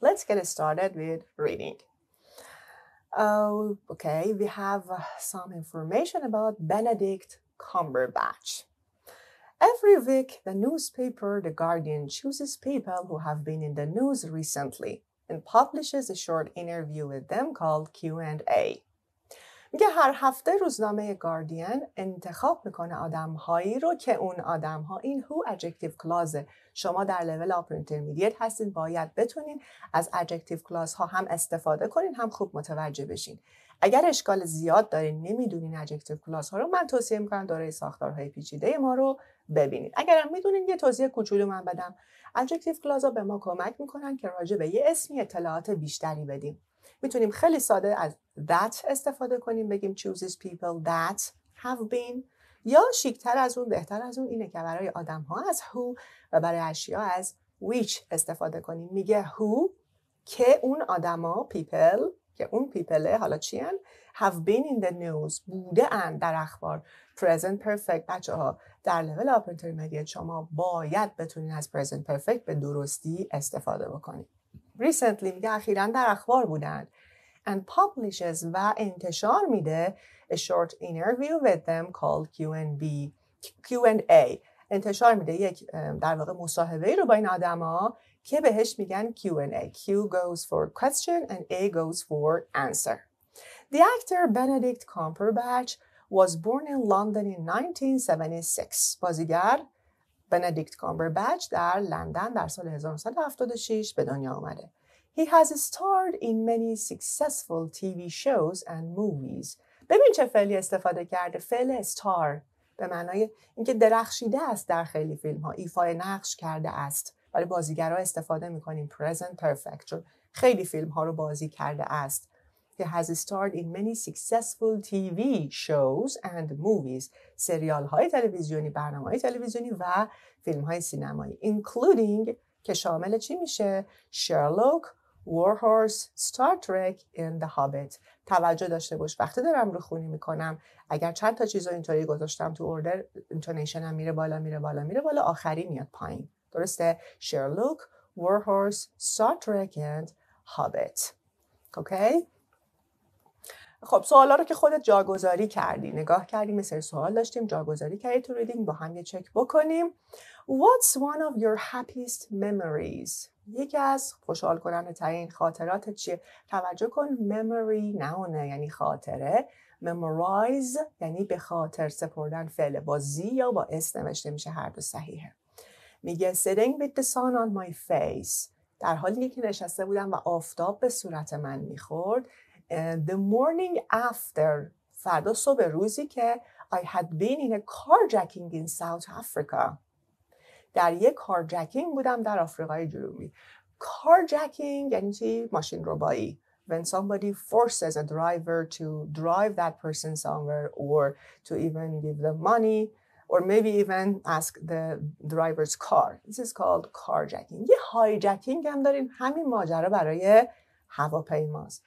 Let's get started with reading. Oh, okay, we have uh, some information about Benedict Cumberbatch. Every week, the newspaper The Guardian chooses people who have been in the news recently and publishes a short interview with them called Q&A. میگه هر هفته روزنامه گاردین انتخاب میکنه آدم هایی رو که اون آدم ها این هو adjective کلاز شما در لول اپر اینترمدیت هستید باید بتونین از adjective کلاز ها هم استفاده کنین هم خوب متوجه بشین اگر اشکال زیاد دارین نمیدونین adjective کلاز ها رو من توصیه میکنم دارای ساختارهای پیچیده ما رو ببینید اگرم میدونین یه توضیح کوچولو من بدم adjective کلاز به ما کمک میکنن که راجع به یه اسمی اطلاعات بیشتری بدیم میتونیم خیلی ساده از that استفاده کنیم بگیم chooses people that have been یا شیکتر از اون بهتر از اون اینه که برای آدم ها از who و برای اشیا از which استفاده کنیم میگه who که اون آدما people که اون پیپله حالا چی هن؟ have been in the news بوده ان در اخبار present perfect بچه ها در لول آپرنتر شما باید بتونین از present perfect به درستی استفاده بکنید ریسنتلی میگه اخیرا در اخبار بودن and publishes و انتشار میده a short interview with them called Q&B Q&A انتشار میده یک در واقع مصاحبه ای رو با این آدما که بهش میگن Q&A Q goes for question and A goes for answer The actor Benedict Cumberbatch was born in London in 1976 بازیگر بندیکت کامبربچ در لندن در سال 1976 به دنیا آمده. He has starred in many successful TV shows and movies. ببین چه فعلی استفاده کرده فعل استار به معنای اینکه درخشیده است در خیلی فیلم ها ایفای نقش کرده است برای بازیگرا استفاده میکنیم present perfect چون خیلی فیلم ها رو بازی کرده است He has starred in many successful TV shows and movies. سریال های تلویزیونی، برنامه های تلویزیونی و فیلم های سینمایی including که شامل چی میشه؟ War Horse, Star Trek and The Hobbit. توجه داشته باش وقتی دارم رو خونی میکنم اگر چند تا چیز رو اینطوری گذاشتم تو اوردر اینتونیشن هم میره بالا میره بالا میره بالا آخری میاد پایین درسته War Horse, Star Trek and Hobbit اوکی خب سوالا رو که خودت جاگذاری کردی نگاه کردی مثل سوال داشتیم جاگذاری کردی تو ریدینگ با هم یه چک بکنیم What's one of your happiest memories یکی از خوشحال کننده ترین خاطرات چیه توجه کن memory نونه یعنی خاطره memorize یعنی به خاطر سپردن فعل با زی یا با اس نوشته میشه هر دو صحیحه میگه sitting with the sun on my face در حالی که نشسته بودم و آفتاب به صورت من میخورد the morning after فردا صبح روزی که I had been in a carjacking in South Africa در یه کارجکینگ بودم در آفریقای جنوبی carjacking یعنی چی ماشین ربایی when somebody forces a driver to drive that person somewhere or to even give them money or maybe even ask the driver's car. This is called carjacking. یه هایجکینگ هم داریم همین ماجرا برای هواپیماست.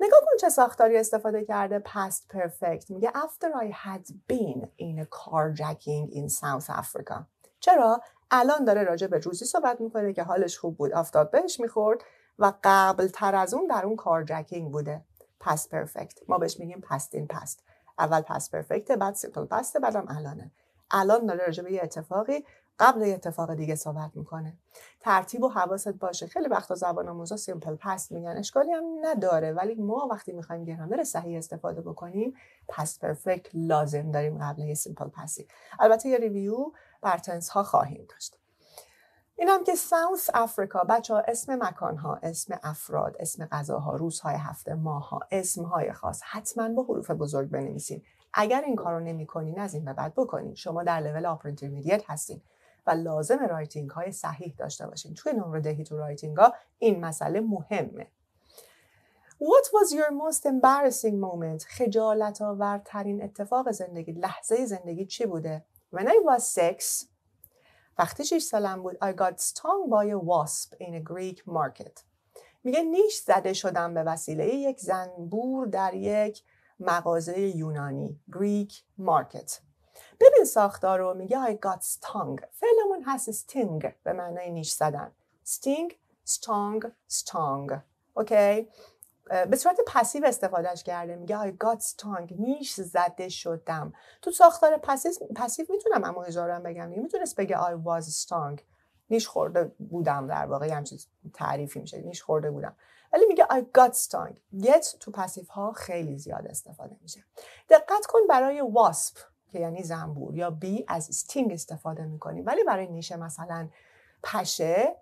نگاه کن چه ساختاری استفاده کرده پست پرفکت میگه after I had been in a carjacking in South Africa چرا الان داره راجع به روزی صحبت میکنه که حالش خوب بود افتاد بهش میخورد و قبل تر از اون در اون کارجکینگ بوده پست پرفکت ما بهش میگیم این پست اول پست پرفکت بعد سیمپل پست بعدم الانه الان داره راجع به یه اتفاقی قبل یه اتفاق دیگه صحبت میکنه ترتیب و حواست باشه خیلی وقتا زبان آموزا سیمپل پس میگن اشکالی هم نداره ولی ما وقتی میخوایم گرامر صحیح استفاده بکنیم پس پرفکت لازم داریم قبل یه سیمپل پسی البته یه ریویو بر تنس ها خواهیم داشت این هم که ساوس افریکا بچه ها اسم مکان ها اسم افراد اسم غذاها روزهای هفته ماه ها اسم های خاص حتما با حروف بزرگ بنویسین اگر این کارو کنین از این بعد بکنین شما در لول میدیت هستین و لازم رایتینگ های صحیح داشته باشین توی نمره دهی تو رایتینگ ها این مسئله مهمه What was your most embarrassing moment? خجالت آورترین اتفاق زندگی لحظه زندگی چی بوده؟ When I was six وقتی 6 سالم بود I got stung by a wasp in a Greek market میگه نیش زده شدم به وسیله یک زنبور در یک مغازه یونانی Greek market ببین ساختار رو میگه I got stung فعلمون هست sting به معنای نیش زدن sting stung, stung اوکی به صورت پسیو استفادهش کرده میگه I got stung نیش زده شدم تو ساختار پسیو میتونم اما اجارم بگم میتونست بگه I was stung نیش خورده بودم در واقع چیز تعریفی میشه نیش خورده بودم ولی میگه I got stung get تو پسیف ها خیلی زیاد استفاده میشه دقت کن برای wasp که یعنی زنبور یا بی از استینگ استفاده میکنیم ولی برای نیشه مثلا پشه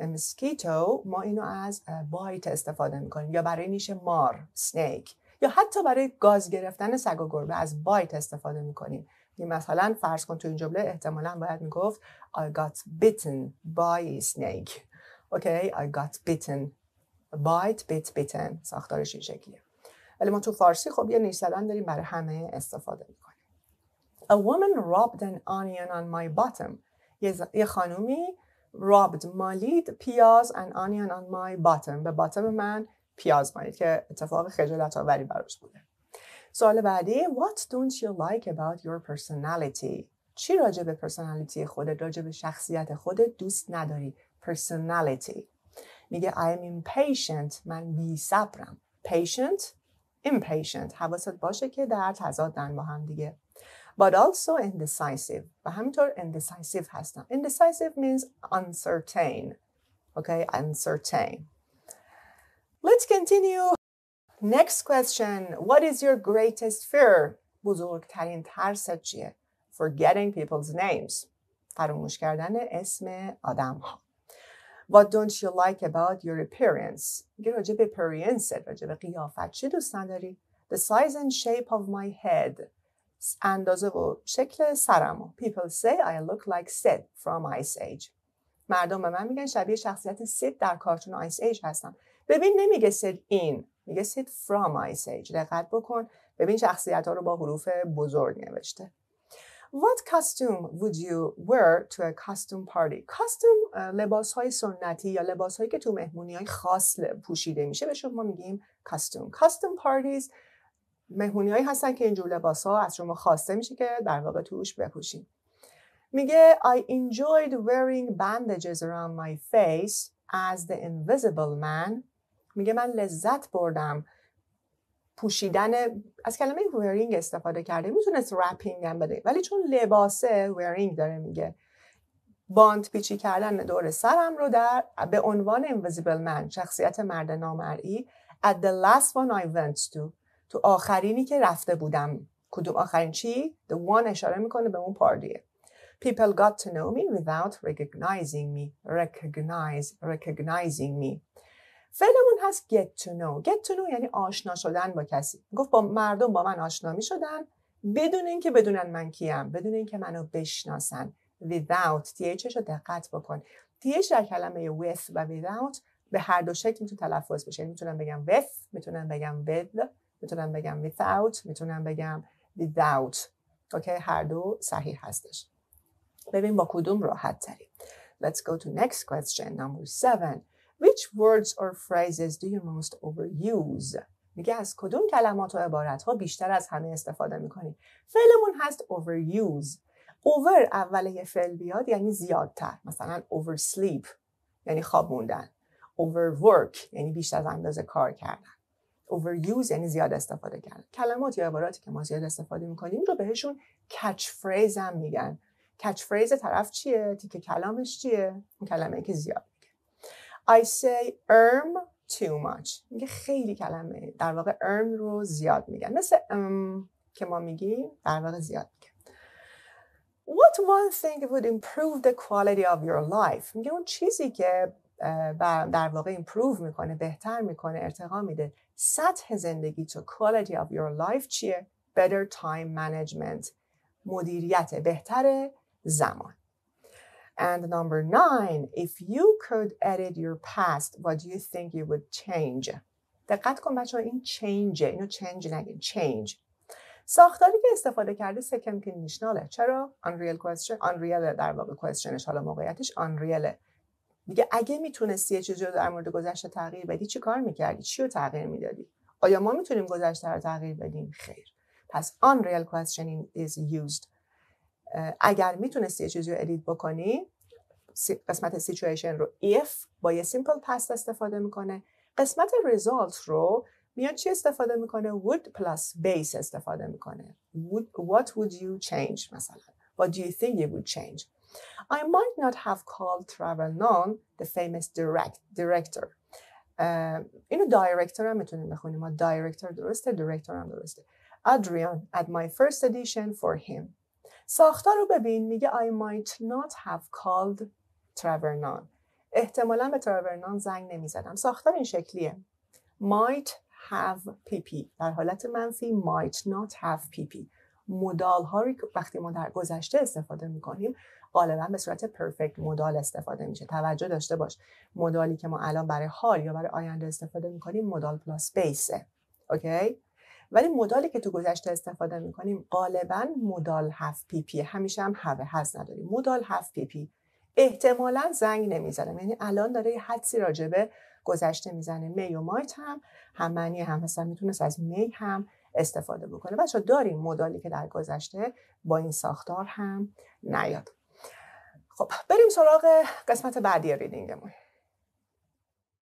مسکیتو ما اینو از بایت استفاده میکنیم یا برای نیشه مار سنیک یا حتی برای گاز گرفتن سگ و گربه از بایت استفاده میکنیم یعنی مثلا فرض کن تو این جمله احتمالا باید میگفت I got bitten by snake okay, I got bitten bite bit bitten ساختارش این شکلیه ولی ما تو فارسی خب یه نیش زدن داریم برای همه استفاده میکنیم A woman rubbed an onion on my bottom. یه, خانومی rubbed مالید پیاز and onion on my bottom. به باتم من پیاز مالید که اتفاق خجالت آوری براش بوده. سوال بعدی What don't you like about your personality? چی راجع به پرسنالیتی خودت راجع به شخصیت خودت دوست نداری personality میگه I am impatient من بی صبرم patient impatient حواست باشه که در تضادن با هم دیگه but also indecisive. و همینطور indecisive هستم. Indecisive means uncertain. Okay, uncertain. Let's continue. Next question. What is your greatest fear? بزرگترین ترست چیه؟ Forgetting people's names. فراموش کردن اسم آدم ها. What don't you like about your appearance? میگه راجع به appearance قیافت چی دوست The size and shape of my head. اندازه و شکل سرمو People say I look like Sid from Ice Age مردم به من میگن شبیه شخصیت سید در کارتون آیس ایج هستم ببین نمیگه سید این میگه سید فرام آیس ایج دقت بکن ببین شخصیت ها رو با حروف بزرگ نوشته What costume would you wear to a costume party? Costume لباس های سنتی یا لباس هایی که تو مهمونی های خاص پوشیده میشه به ما میگیم costume. Costume parties مهمونی هایی هستن که اینجور لباس ها از شما خواسته میشه که در واقع توش بپوشین میگه I enjoyed wearing bandages around my face as the invisible man میگه من لذت بردم پوشیدن از کلمه wearing استفاده کرده میتونست wrapping هم بده ولی چون لباسه wearing داره میگه باند پیچی کردن دور سرم رو در به عنوان invisible man شخصیت مرد نامرئی at the last one I went to تو آخرینی که رفته بودم کدوم آخرین چی؟ The one اشاره میکنه به اون پاردیه People got to know me without recognizing me Recognize, recognizing me فعلمون هست get to know get to know یعنی آشنا شدن با کسی گفت با مردم با من آشنا می شدن بدون اینکه بدونن من کیم بدون اینکه منو بشناسن without THش رو دقت بکن TH در کلمه with و without به هر دو شکل میتونه تلفظ بشه یعنی میتونم بگم with میتونم بگم with میتونم بگم without میتونم بگم without اوکی هر دو صحیح هستش ببین با کدوم راحت تری Let's go to next question number seven Which words or phrases do you most overuse? میگه از کدوم کلمات و عبارت ها بیشتر از همه استفاده میکنی فعلمون هست overuse over اول یه فعل بیاد یعنی زیادتر مثلا oversleep یعنی خوابوندن overwork یعنی بیشتر از اندازه کار کردن overuse یعنی زیاد استفاده کردن کلمات یا عباراتی که ما زیاد استفاده میکنیم رو بهشون کچ هم میگن catchphrase طرف چیه تیکه کلامش چیه اون کلمه که زیاد میگه I say erm too much میگه خیلی کلمه در واقع erm رو زیاد میگن مثل ام که ما میگیم در واقع زیاد میگن What one thing would improve the quality of your life میگه اون چیزی که در واقع improve میکنه بهتر میکنه ارتقا میده سطح زندگی تو quality of your life چیه better time management مدیریت بهتر زمان And number nine, if you could edit your past, what do you think you would change? دقت کن بچه ها این change اینو change نگه change ساختاری که استفاده کرده سکم کنیشناله چرا؟ unreal question unreal در واقع questionش حالا موقعیتش unrealه میگه اگه میتونستی یه چیزی رو در مورد گذشته تغییر بدی چی کار میکردی چی رو تغییر میدادی آیا ما میتونیم گذشته رو تغییر بدیم خیر پس آن ریل questioning is used اگر میتونستی یه چیزی رو ادیت بکنی قسمت سیچویشن رو if با یه سیمپل پست استفاده میکنه قسمت result رو میان چی استفاده میکنه would plus base استفاده میکنه would, what would you change مثلا what do you think you would change I might not have called travel نان the famous direct director اینو um, director هم میتونیم بخونیم ما director درسته director هم درسته Adrian at my first edition for him ساختار رو ببین میگه I might not have called Travernon احتمالا به تراورنان زنگ نمیزدم ساختار این شکلیه might have pp در حالت منفی might not have pp مدال ها رو وقتی ما در گذشته استفاده میکنیم. غالبا به صورت پرفکت مودال استفاده میشه توجه داشته باش مدالی که ما الان برای حال یا برای آینده استفاده میکنیم مودال پلاس بیسه اوکی ولی مدالی که تو گذشته استفاده میکنیم غالبا مودال هفت پی پی همیشه هم هوه هست نداریم مودال هفت پی پی احتمالا زنگ نمیزنه. یعنی الان داره یه حدسی راجبه گذشته میزنه می و مایت هم هم معنی هم هستن میتونست از می هم استفاده بکنه بچه داریم مدالی که در گذشته با این ساختار هم نیاد خب بریم سراغ قسمت بعدی ریدینگمون